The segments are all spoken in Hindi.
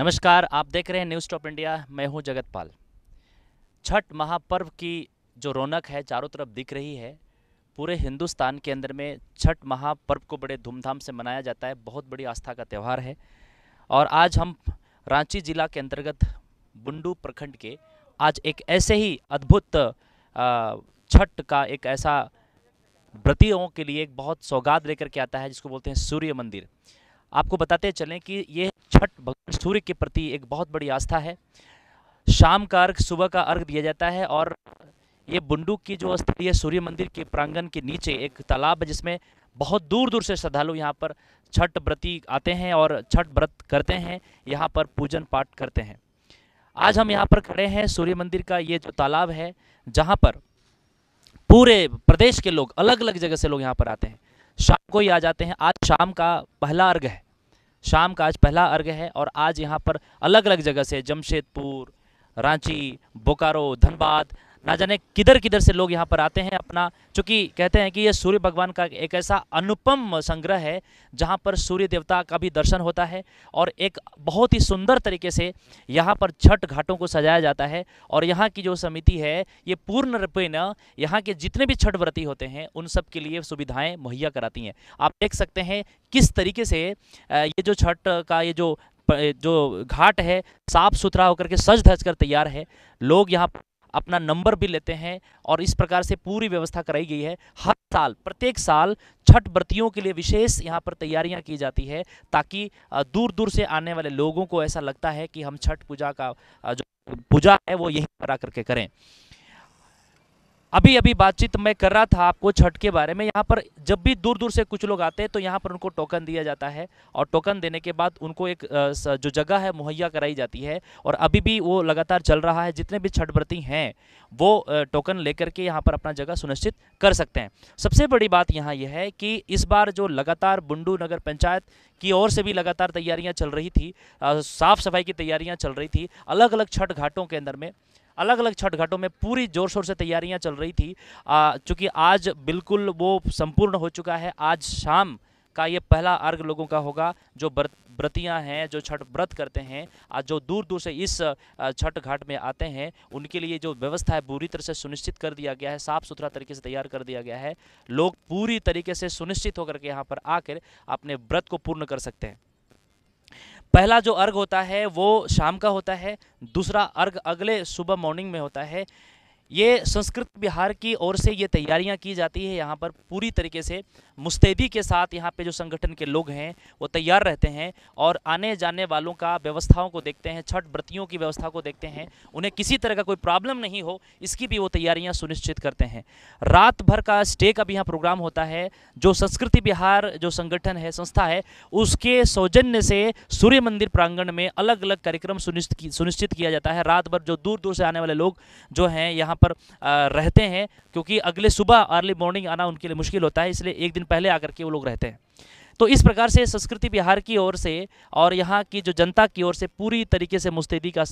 नमस्कार आप देख रहे हैं न्यूज़ टॉप इंडिया मैं हूं जगतपाल छठ महापर्व की जो रौनक है चारों तरफ दिख रही है पूरे हिंदुस्तान के अंदर में छठ महापर्व को बड़े धूमधाम से मनाया जाता है बहुत बड़ी आस्था का त्यौहार है और आज हम रांची ज़िला के अंतर्गत बुंडू प्रखंड के आज एक ऐसे ही अद्भुत छठ का एक ऐसा व्रतियों के लिए एक बहुत सौगात लेकर के आता है जिसको बोलते हैं सूर्य मंदिर आपको बताते चलें कि ये छठ भगवान सूर्य के प्रति एक बहुत बड़ी आस्था है शाम का अर्घ सुबह का अर्घ दिया जाता है और ये बुंडू की जो स्थिति है सूर्य मंदिर के प्रांगण के नीचे एक तालाब है जिसमें बहुत दूर दूर से श्रद्धालु यहाँ पर छठ व्रती आते हैं और छठ व्रत करते हैं यहाँ पर पूजन पाठ करते हैं आज हम यहाँ पर खड़े हैं सूर्य मंदिर का ये जो तालाब है जहाँ पर पूरे प्रदेश के लोग अलग अलग जगह से लोग यहाँ पर आते हैं शाम को ही आ जाते हैं आज शाम का पहला अर्घ है शाम का आज पहला अर्घ है और आज यहाँ पर अलग अलग जगह से जमशेदपुर रांची बोकारो धनबाद ना जाने किधर किधर से लोग यहाँ पर आते हैं अपना चूँकि कहते हैं कि ये सूर्य भगवान का एक ऐसा अनुपम संग्रह है जहाँ पर सूर्य देवता का भी दर्शन होता है और एक बहुत ही सुंदर तरीके से यहाँ पर छठ घाटों को सजाया जाता है और यहाँ की जो समिति है ये पूर्ण न यहाँ के जितने भी छठ व्रती होते हैं उन सब के लिए सुविधाएँ मुहैया कराती हैं आप देख सकते हैं किस तरीके से ये जो छठ का ये जो जो घाट है साफ़ सुथरा होकर के सज धज कर तैयार है लोग यहाँ अपना नंबर भी लेते हैं और इस प्रकार से पूरी व्यवस्था कराई गई है हर साल प्रत्येक साल छठ व्रतियों के लिए विशेष यहाँ पर तैयारियाँ की जाती है ताकि दूर दूर से आने वाले लोगों को ऐसा लगता है कि हम छठ पूजा का जो पूजा है वो यहीं पर आकर के करें अभी अभी बातचीत मैं कर रहा था आपको छठ के बारे में यहाँ पर जब भी दूर दूर से कुछ लोग आते हैं तो यहाँ पर उनको टोकन दिया जाता है और टोकन देने के बाद उनको एक जो जगह है मुहैया कराई जाती है और अभी भी वो लगातार चल रहा है जितने भी छठ व्रती हैं वो टोकन लेकर के यहाँ पर अपना जगह सुनिश्चित कर सकते हैं सबसे बड़ी बात यहाँ यह है कि इस बार जो लगातार बुंडू नगर पंचायत की ओर से भी लगातार तैयारियाँ चल रही थी साफ़ सफाई की तैयारियाँ चल रही थी अलग अलग छठ घाटों के अंदर में अलग अलग छठ घाटों में पूरी जोर शोर से तैयारियां चल रही थी चूँकि आज बिल्कुल वो संपूर्ण हो चुका है आज शाम का ये पहला अर्घ लोगों का होगा जो व्रत व्रतियाँ हैं जो छठ व्रत करते हैं आज जो दूर दूर से इस छठ घाट में आते हैं उनके लिए जो व्यवस्था है पूरी तरह से सुनिश्चित कर दिया गया है साफ़ सुथरा तरीके से तैयार कर दिया गया है लोग पूरी तरीके से सुनिश्चित होकर के यहाँ पर आकर अपने व्रत को पूर्ण कर सकते हैं पहला जो अर्घ होता है वो शाम का होता है दूसरा अर्घ अगले सुबह मॉर्निंग में होता है ये संस्कृत बिहार की ओर से ये तैयारियां की जाती है यहाँ पर पूरी तरीके से मुस्तैदी के साथ यहाँ पे जो संगठन के लोग हैं वो तैयार रहते हैं और आने जाने वालों का व्यवस्थाओं को देखते हैं छठ व्रतियों की व्यवस्था को देखते हैं उन्हें किसी तरह का कोई प्रॉब्लम नहीं हो इसकी भी वो तैयारियाँ सुनिश्चित करते हैं रात भर का स्टे का भी यहाँ प्रोग्राम होता है जो संस्कृति बिहार जो संगठन है संस्था है उसके सौजन्य से सूर्य मंदिर प्रांगण में अलग अलग कार्यक्रम सुनिश्चित किया जाता है रात भर जो दूर दूर से आने वाले लोग जो हैं यहाँ पर रहते हैं क्योंकि अगले सुबह अर्ली मॉर्निंग आना उनके लिए मुश्किल होता है इसलिए एक दिन पहले आकर के वो लोग रहते हैं तो इस प्रकार से संस्कृति बिहार की ओर से और यहाँ की जो जनता की ओर से पूरी तरीके से मुस्तैदी का,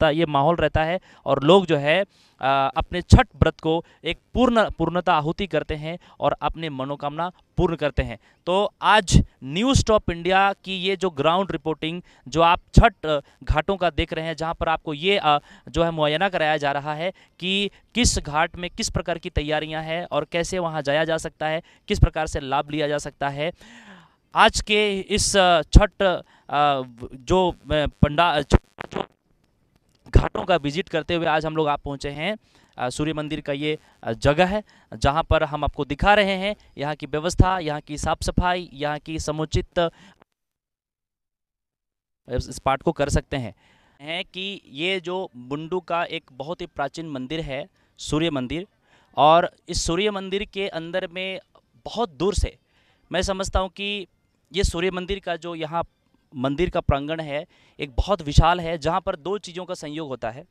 का ये माहौल रहता है और लोग जो है अपने छठ व्रत को एक पूर्ण पूर्णता आहुति करते हैं और अपने मनोकामना पूर्ण करते हैं तो आज न्यूज़ टॉप इंडिया की ये जो ग्राउंड रिपोर्टिंग जो आप छठ घाटों का देख रहे हैं जहाँ पर आपको ये जो है मुआयना कराया जा रहा है कि किस घाट में किस प्रकार की तैयारियां हैं और कैसे वहाँ जाया जा सकता है किस प्रकार से लाभ लिया जा सकता है आज के इस छठ जो पंडा जो घाटों का विजिट करते हुए आज हम लोग आप पहुँचे हैं सूर्य मंदिर का ये जगह है जहाँ पर हम आपको दिखा रहे हैं यहाँ की व्यवस्था यहाँ की साफ सफाई यहाँ की समुचित इस पाठ को कर सकते हैं है कि ये जो बुंडू का एक बहुत ही प्राचीन मंदिर है सूर्य मंदिर और इस सूर्य मंदिर के अंदर में बहुत दूर से मैं समझता हूँ कि ये सूर्य मंदिर का जो यहाँ मंदिर का प्रांगण है एक बहुत विशाल है जहाँ पर दो चीज़ों का संयोग होता है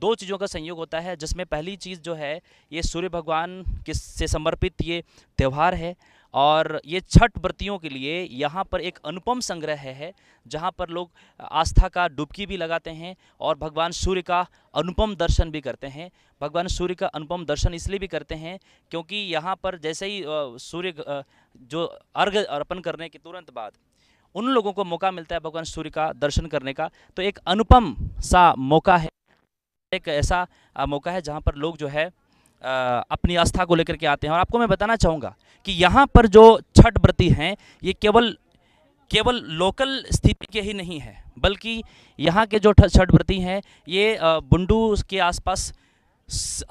दो चीज़ों का संयोग होता है जिसमें पहली चीज़ जो है ये सूर्य भगवान के से समर्पित ये त्यौहार है और ये छठ व्रतियों के लिए यहाँ पर एक अनुपम संग्रह है जहाँ पर लोग आस्था का डुबकी भी लगाते हैं और भगवान सूर्य का अनुपम दर्शन भी करते हैं भगवान सूर्य का अनुपम दर्शन इसलिए भी करते हैं क्योंकि यहाँ पर जैसे ही सूर्य जो अर्घ अर्पण करने के तुरंत बाद उन लोगों को मौका मिलता है भगवान सूर्य का दर्शन करने का तो एक अनुपम सा मौका है एक ऐसा मौका है जहाँ पर लोग जो है आ, अपनी आस्था को लेकर के आते हैं और आपको मैं बताना चाहूँगा कि यहाँ पर जो छठ व्रती हैं ये केवल केवल लोकल स्थिति के ही नहीं है बल्कि यहाँ के जो छठ व्रती हैं ये बुंडू के आसपास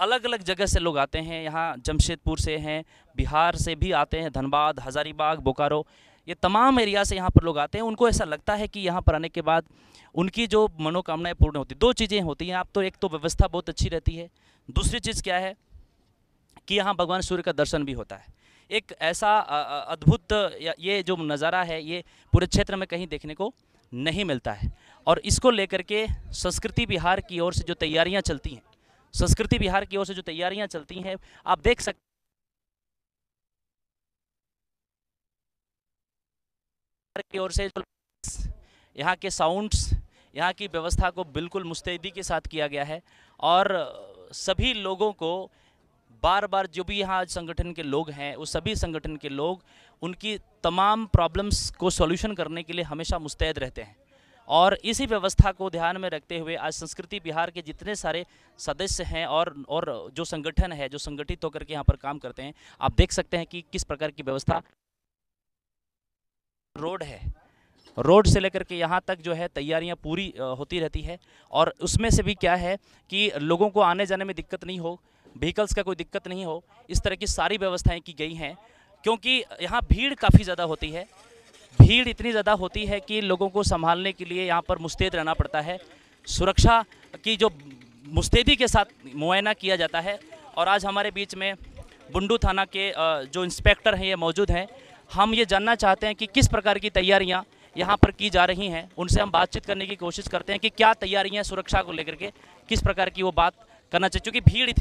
अलग अलग जगह से लोग आते हैं यहाँ जमशेदपुर से हैं बिहार से भी आते हैं धनबाद हज़ारीबाग बोकारो ये तमाम एरिया से यहाँ पर लोग आते हैं उनको ऐसा लगता है कि यहाँ पर आने के बाद उनकी जो मनोकामनाएं पूर्ण होती दो चीज़ें होती हैं आप तो एक तो व्यवस्था बहुत अच्छी रहती है दूसरी चीज़ क्या है कि यहाँ भगवान सूर्य का दर्शन भी होता है एक ऐसा अद्भुत ये जो नज़ारा है ये पूरे क्षेत्र में कहीं देखने को नहीं मिलता है और इसको लेकर के संस्कृति बिहार की ओर से जो तैयारियाँ चलती हैं संस्कृति बिहार की ओर से जो तैयारियाँ चलती हैं आप देख सकते की ओर से तो यहाँ के साउंड्स यहाँ की व्यवस्था को बिल्कुल मुस्तैदी के साथ किया गया है और सभी लोगों को बार बार जो भी यहाँ आज संगठन के लोग हैं वो सभी संगठन के लोग उनकी तमाम प्रॉब्लम्स को सॉल्यूशन करने के लिए हमेशा मुस्तैद रहते हैं और इसी व्यवस्था को ध्यान में रखते हुए आज संस्कृति बिहार के जितने सारे सदस्य हैं और और जो संगठन है जो संगठित होकर के यहाँ पर काम करते हैं आप देख सकते हैं कि किस प्रकार की व्यवस्था रोड है रोड से लेकर के यहाँ तक जो है तैयारियाँ पूरी होती रहती है और उसमें से भी क्या है कि लोगों को आने जाने में दिक्कत नहीं हो व्हीकल्स का कोई दिक्कत नहीं हो इस तरह की सारी व्यवस्थाएं की गई हैं क्योंकि यहाँ भीड़ काफ़ी ज़्यादा होती है भीड़ इतनी ज़्यादा होती है कि लोगों को संभालने के लिए यहाँ पर मुस्तैद रहना पड़ता है सुरक्षा की जो मुस्तैदी के साथ मुआयना किया जाता है और आज हमारे बीच में बुंडू थाना के जो इंस्पेक्टर हैं ये मौजूद हैं हम ये जानना चाहते हैं कि किस प्रकार की तैयारियाँ यहाँ पर की जा रही हैं उनसे हम बातचीत करने की कोशिश करते हैं कि क्या तैयारियाँ सुरक्षा को लेकर के किस प्रकार की वो बात करना चाहिए क्योंकि भीड़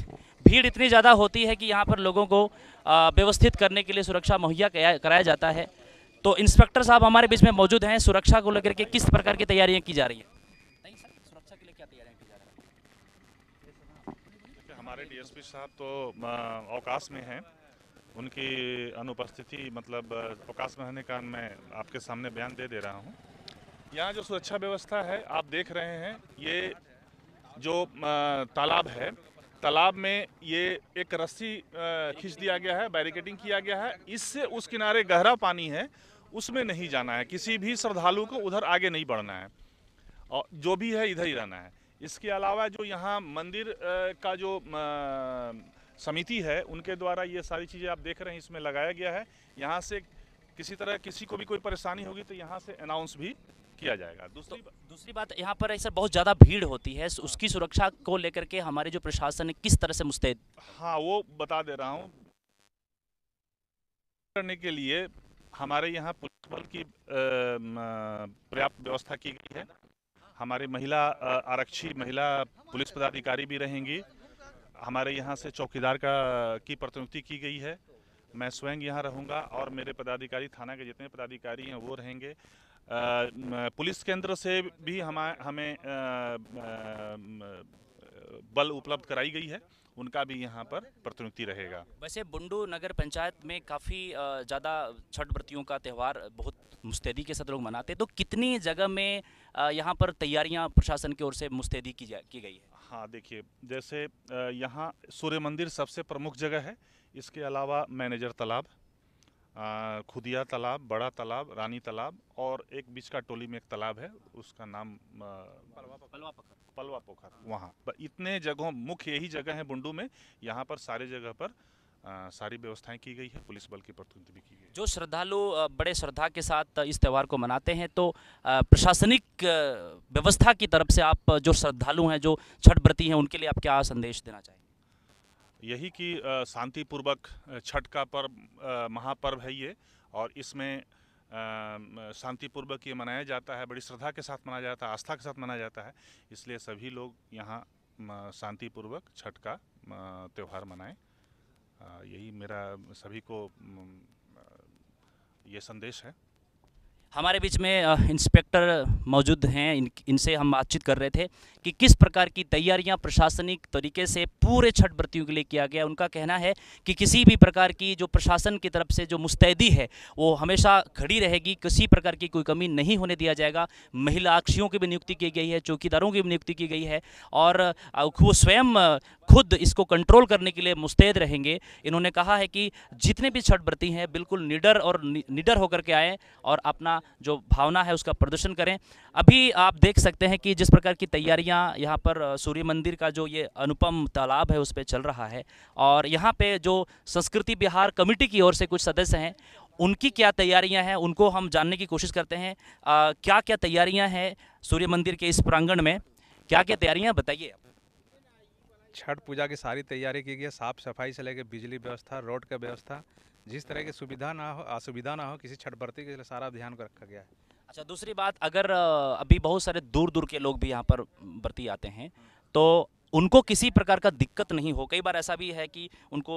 भीड़ इतनी ज़्यादा होती है कि यहाँ पर लोगों को व्यवस्थित करने के लिए सुरक्षा मुहैया कराया जाता है तो इंस्पेक्टर साहब हमारे बीच में मौजूद हैं सुरक्षा को लेकर के किस प्रकार की तैयारियाँ की जा रही हैं अच्छा, हमारे डीएसपी साहब तो अवकाश में हैं उनकी अनुपस्थिति मतलब अवकाश में रहने का मैं आपके सामने बयान दे दे रहा हूँ यहाँ जो सुरक्षा व्यवस्था है आप देख रहे हैं ये जो तालाब है तालाब में ये एक रस्सी खींच दिया गया है बैरिकेडिंग किया गया है इससे उस किनारे गहरा पानी है उसमें नहीं जाना है किसी भी श्रद्धालु को उधर आगे नहीं बढ़ना है और जो भी है इधर ही रहना है इसके अलावा जो यहाँ मंदिर का जो समिति है उनके द्वारा ये सारी चीज़ें आप देख रहे हैं इसमें लगाया गया है यहाँ से किसी तरह किसी को भी कोई परेशानी होगी तो यहाँ से अनाउंस भी किया जाएगा दूसरी तो, दूसरी बात यहाँ पर सर बहुत ज़्यादा भीड़ होती है उसकी सुरक्षा को लेकर के हमारे जो प्रशासन है किस तरह से मुस्तैद हाँ वो बता दे रहा हूँ करने के लिए हमारे यहाँ पुलिस बल की पर्याप्त व्यवस्था की गई है हमारे महिला आरक्षी महिला पुलिस पदाधिकारी भी रहेंगी हमारे यहाँ से चौकीदार का की प्रतिनियुक्ति की गई है मैं स्वयं यहाँ रहूँगा और मेरे पदाधिकारी थाना के जितने पदाधिकारी हैं वो रहेंगे पुलिस केंद्र से भी हम हमें बल उपलब्ध कराई गई है उनका भी यहाँ पर प्रतिनियुक्ति रहेगा वैसे बुंडू नगर पंचायत में काफ़ी ज़्यादा छठ व्रतियों का त्यौहार बहुत मुस्तैदी के साथ लोग मनाते हैं तो कितनी जगह में यहाँ पर तैयारियाँ प्रशासन की ओर से मुस्तैदी की जा की गई है हाँ देखिए जैसे यहाँ सूर्य मंदिर सबसे प्रमुख जगह है इसके अलावा मैनेजर तालाब खुदिया तालाब बड़ा तालाब रानी तालाब और एक बीच का टोली में एक तालाब है उसका नाम पलवा पोखर पलवा पोखर वहाँ इतने जगहों मुख्य यही जगह है बुंडू में यहाँ पर सारे जगह पर सारी व्यवस्थाएं की गई है पुलिस बल की प्रतिनिधि भी की गई जो श्रद्धालु बड़े श्रद्धा के साथ इस त्यौहार को मनाते हैं तो प्रशासनिक व्यवस्था की तरफ से आप जो श्रद्धालु हैं जो छठ व्रती हैं उनके लिए आप क्या संदेश देना चाहेंगे यही कि शांतिपूर्वक छठ का पर्व महापर्व है ये और इसमें शांतिपूर्वक ये मनाया जाता है बड़ी श्रद्धा के साथ मनाया जाता है आस्था के साथ मनाया जाता है इसलिए सभी लोग यहाँ शांतिपूर्वक छठ का त्यौहार मनाएं यही मेरा सभी को ये संदेश है हमारे बीच में इंस्पेक्टर मौजूद हैं इन इनसे हम बातचीत कर रहे थे कि किस प्रकार की तैयारियां प्रशासनिक तरीके से पूरे छठ व्रतियों के लिए किया गया उनका कहना है कि किसी भी प्रकार की जो प्रशासन की तरफ से जो मुस्तैदी है वो हमेशा खड़ी रहेगी किसी प्रकार की कोई कमी नहीं होने दिया जाएगा महिला अक्षियों की भी नियुक्ति की गई है चौकीदारों की भी नियुक्ति की गई है और वो स्वयं खुद इसको कंट्रोल करने के लिए मुस्तैद रहेंगे इन्होंने कहा है कि जितने भी छठ व्रती हैं बिल्कुल निडर और निडर होकर के आएँ और अपना जो भावना है उसका प्रदर्शन करें अभी आप देख सकते हैं कि जिस प्रकार की तैयारियां यहां पर सूर्य मंदिर का जो ये अनुपम तालाब है उस पर चल रहा है और यहां पे जो संस्कृति बिहार कमेटी की ओर से कुछ सदस्य हैं उनकी क्या तैयारियां हैं उनको हम जानने की कोशिश करते हैं आ, क्या क्या तैयारियां हैं सूर्य मंदिर के इस प्रांगण में क्या क्या तैयारियां बताइए छठ पूजा की सारी तैयारी की गई है साफ सफाई से लेकर बिजली व्यवस्था रोड का व्यवस्था जिस तरह की सुविधा ना हो असुविधा ना हो किसी छठ भर्ती के लिए सारा ध्यान को रखा गया है अच्छा दूसरी बात अगर अभी बहुत सारे दूर दूर के लोग भी यहाँ पर भर्ती आते हैं तो उनको किसी प्रकार का दिक्कत नहीं हो कई बार ऐसा भी है कि उनको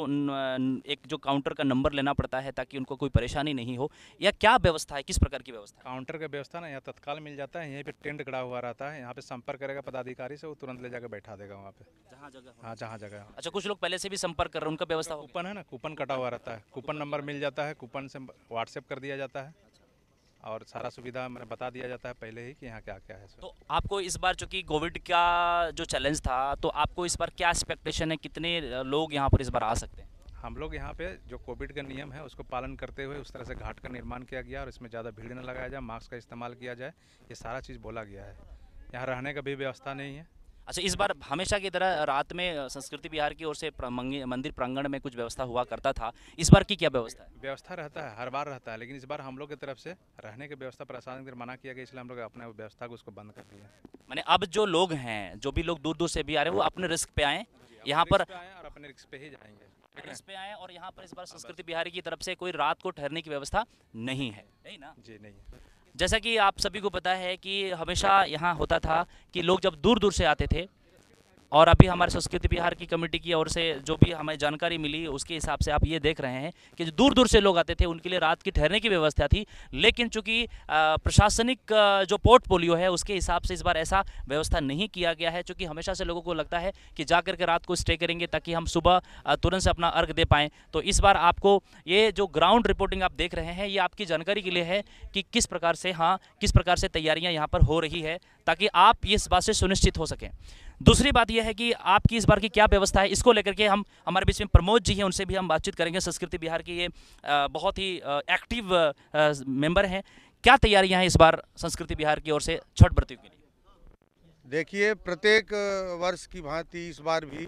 एक जो काउंटर का नंबर लेना पड़ता है ताकि उनको कोई परेशानी नहीं हो या क्या व्यवस्था है किस प्रकार की व्यवस्था काउंटर का व्यवस्था ना यहाँ तत्काल मिल जाता है यहीं पर टेंट खड़ा हुआ रहता है यहाँ पे संपर्क करेगा पदाधिकारी से वो तुरंत ले जाकर बैठा देगा वहाँ पे जहाँ जगह हाँ जहाँ जगह अच्छा कुछ लोग पहले से भी संपर्क कर रहे हैं उनका व्यवस्था कूपन है ना कूपन कटा हुआ रहता है कूपन नंबर मिल जाता है कूपन से व्हाट्सएप कर दिया जाता है और सारा सुविधा मैंने बता दिया जाता है पहले ही कि यहाँ क्या क्या है तो आपको इस बार चूँकि कोविड का जो चैलेंज था तो आपको इस बार क्या एक्सपेक्टेशन है कितने लोग यहाँ पर इस बार आ सकते हैं हम लोग यहाँ पे जो कोविड का नियम है उसको पालन करते हुए उस तरह से घाट का निर्माण किया गया और इसमें ज़्यादा भीड़ न लगाया जाए मास्क का इस्तेमाल किया जाए ये सारा चीज़ बोला गया है यहाँ रहने का भी व्यवस्था नहीं है अच्छा इस बार हमेशा की तरह रात में संस्कृति विहार की ओर से मंदिर प्रांगण में कुछ व्यवस्था हुआ करता था इस बार की क्या व्यवस्था है व्यवस्था रहता है हर बार रहता है लेकिन इस बार हम लोग की तरफ से रहने की व्यवस्था प्रशासन की मना किया गया इसलिए हम लोग अपने व्यवस्था को उसको बंद कर दिया मैंने अब जो लोग हैं जो भी लोग दूर दूर से भी आ रहे हैं वो अपने रिस्क पे आए यहाँ पर अपने रिस्क पे ही जाएंगे इस पे आए और यहाँ पर इस बार संस्कृति बिहारी की तरफ से कोई रात को ठहरने की व्यवस्था नहीं है नहीं ना जी नहीं जैसा कि आप सभी को पता है कि हमेशा यहाँ होता था कि लोग जब दूर दूर से आते थे और अभी हमारे संस्कृति बिहार की कमेटी की ओर से जो भी हमें जानकारी मिली उसके हिसाब से आप ये देख रहे हैं कि जो दूर दूर से लोग आते थे उनके लिए रात की ठहरने की व्यवस्था थी लेकिन चूंकि प्रशासनिक जो पोर्टफोलियो है उसके हिसाब से इस बार ऐसा व्यवस्था नहीं किया गया है चूँकि हमेशा से लोगों को लगता है कि जा करके रात को स्टे करेंगे ताकि हम सुबह तुरंत से अपना अर्घ दे पाएँ तो इस बार आपको ये जो ग्राउंड रिपोर्टिंग आप देख रहे हैं ये आपकी जानकारी के लिए है कि किस प्रकार से हाँ किस प्रकार से तैयारियाँ यहाँ पर हो रही है ताकि आप इस बात से सुनिश्चित हो सकें दूसरी बात यह है कि आपकी इस बार की क्या व्यवस्था है इसको लेकर के हम हमारे बीच में प्रमोद जी हैं उनसे भी हम बातचीत करेंगे संस्कृति बिहार के ये बहुत ही एक्टिव मेंबर हैं क्या तैयारियां हैं इस बार संस्कृति बिहार की ओर से छठ व्रतियों के लिए देखिए प्रत्येक वर्ष की भांति इस बार भी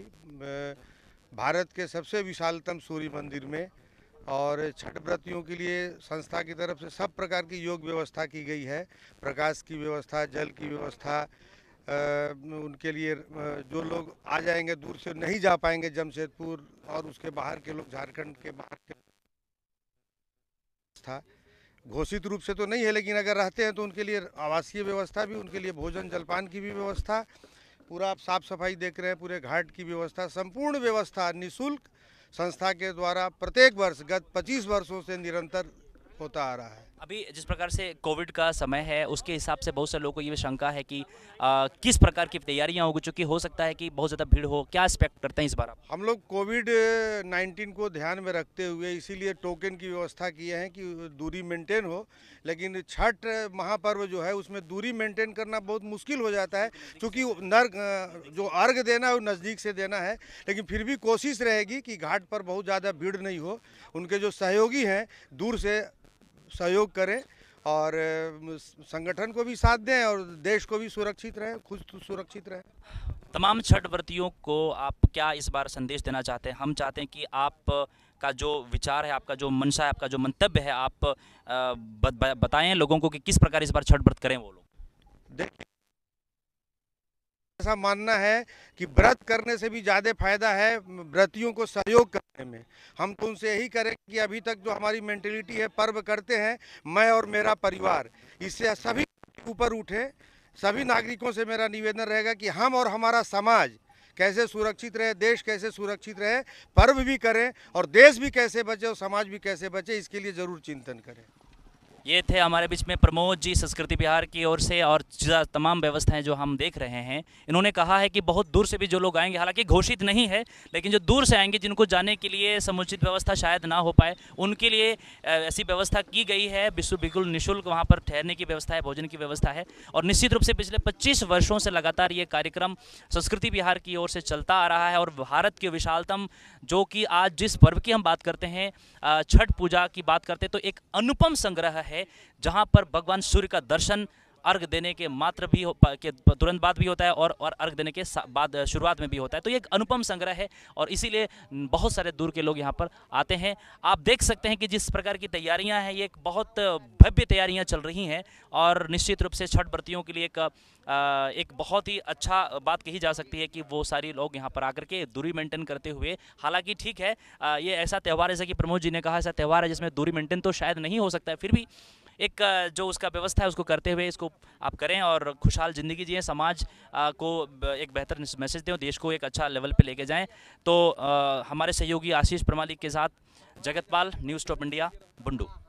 भारत के सबसे विशालतम सूर्य मंदिर में और छठ व्रतियों के लिए संस्था की तरफ से सब प्रकार की योग व्यवस्था की गई है प्रकाश की व्यवस्था जल की व्यवस्था उनके लिए जो लोग आ जाएंगे दूर से नहीं जा पाएंगे जमशेदपुर और उसके बाहर के लोग झारखंड के बाहर के था घोषित रूप से तो नहीं है लेकिन अगर रहते हैं तो उनके लिए आवासीय व्यवस्था भी उनके लिए भोजन जलपान की भी व्यवस्था पूरा आप साफ सफाई देख रहे हैं पूरे घाट की व्यवस्था संपूर्ण व्यवस्था निःशुल्क संस्था के द्वारा प्रत्येक वर्ष गत 25 वर्षों से निरंतर होता आ रहा है अभी जिस प्रकार से कोविड का समय है उसके हिसाब से बहुत से लोगों को ये शंका है कि आ, किस प्रकार की तैयारियां होगी चूँकि हो सकता है कि बहुत ज़्यादा भीड़ हो क्या एक्सपेक्ट करते हैं इस बार हम लोग कोविड नाइन्टीन को ध्यान में रखते हुए इसीलिए टोकन की व्यवस्था किए हैं कि दूरी मेंटेन हो लेकिन छठ महापर्व जो है उसमें दूरी मेंटेन करना बहुत मुश्किल हो जाता है क्योंकि नर जो अर्घ देना है वो नज़दीक से देना है लेकिन फिर भी कोशिश रहेगी कि घाट पर बहुत ज़्यादा भीड़ नहीं हो उनके जो सहयोगी हैं दूर से सहयोग करें और संगठन को भी साथ दें और देश को भी सुरक्षित रहें खुद तो सुरक्षित रहे तमाम छठ व्रतियों को आप क्या इस बार संदेश देना चाहते हैं हम चाहते हैं कि आप का जो विचार है आपका जो मंशा है आपका जो मंतव्य है आप बताएं लोगों को कि किस प्रकार इस बार छठ व्रत करें वो लोग देखिए ऐसा मानना है कि व्रत करने से भी ज़्यादा फायदा है व्रतियों को सहयोग करने में हम तो उनसे यही करें कि अभी तक जो हमारी मेंटेलिटी है पर्व करते हैं मैं और मेरा परिवार इससे सभी ऊपर उठे सभी नागरिकों से मेरा निवेदन रहेगा कि हम और हमारा समाज कैसे सुरक्षित रहे देश कैसे सुरक्षित रहे पर्व भी करें और देश भी कैसे बचे और समाज भी कैसे बचे इसके लिए ज़रूर चिंतन करें ये थे हमारे बीच में प्रमोद जी संस्कृति बिहार की ओर से और तमाम व्यवस्थाएं जो हम देख रहे हैं इन्होंने कहा है कि बहुत दूर से भी जो लोग आएंगे हालांकि घोषित नहीं है लेकिन जो दूर से आएंगे जिनको जाने के लिए समुचित व्यवस्था शायद ना हो पाए उनके लिए ऐसी व्यवस्था की गई है विश्व बिल्कुल निःशुल्क वहाँ पर ठहरने की व्यवस्था है भोजन की व्यवस्था है और निश्चित रूप से पिछले पच्चीस वर्षों से लगातार ये कार्यक्रम संस्कृति बिहार की ओर से चलता आ रहा है और भारत के विशालतम जो कि आज जिस पर्व की हम बात करते हैं छठ पूजा की बात करते हैं तो एक अनुपम संग्रह है है जहाँ पर भगवान सूर्य का दर्शन अर्घ देने के मात्र भी के तुरंत बाद भी होता है और और अर्घ देने के बाद शुरुआत में भी होता है तो ये एक अनुपम संग्रह है और इसीलिए बहुत सारे दूर के लोग यहाँ पर आते हैं आप देख सकते हैं कि जिस प्रकार की तैयारियाँ हैं ये एक बहुत भव्य तैयारियाँ चल रही हैं और निश्चित रूप से छठ व्रतियों के लिए एक एक बहुत ही अच्छा बात कही जा सकती है कि वो सारी लोग यहाँ पर आकर के दूरी मेंटेन करते हुए हालांकि ठीक है ये ऐसा त्यौहार है जैसा कि प्रमोद जी ने कहा ऐसा त्यौहार है जिसमें दूरी मेंटेन तो शायद नहीं हो सकता है फिर भी एक जो उसका व्यवस्था है उसको करते हुए इसको आप करें और खुशहाल ज़िंदगी जिए समाज को एक बेहतर मैसेज दें देश को एक अच्छा लेवल पर लेके जाएँ तो हमारे सहयोगी आशीष प्रमाली के साथ Jagatpal news top India Bundu